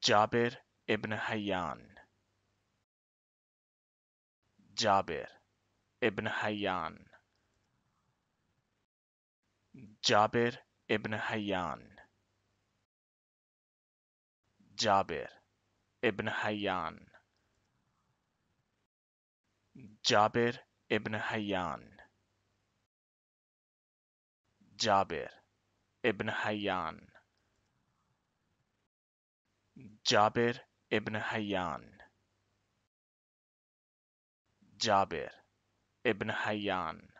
Jabir ibn Hayyan Jabir ibn Hayyan Jabir ibn Hayyan Jabir ibn Hayyan Jabir ibn Hayyan Jabir ibn Hayyan Jabir ibn Hayyan Jabir ibn Hayyan